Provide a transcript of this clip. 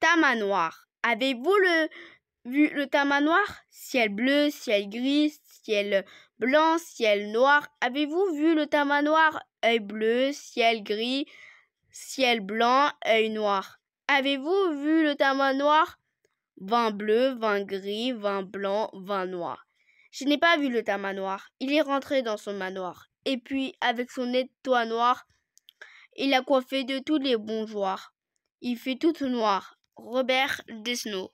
Tama noir. Avez-vous le, vu le tama noir Ciel bleu, ciel gris, ciel blanc, ciel noir. Avez-vous vu le tama noir Œil bleu, ciel gris, ciel blanc, œil noir. Avez-vous vu le tama noir Vin bleu, vin gris, vin blanc, vin noir. Je n'ai pas vu le tama noir. Il est rentré dans son manoir. Et puis, avec son étoile noire, il a coiffé de tous les bons Il fait tout noir, Robert Desnos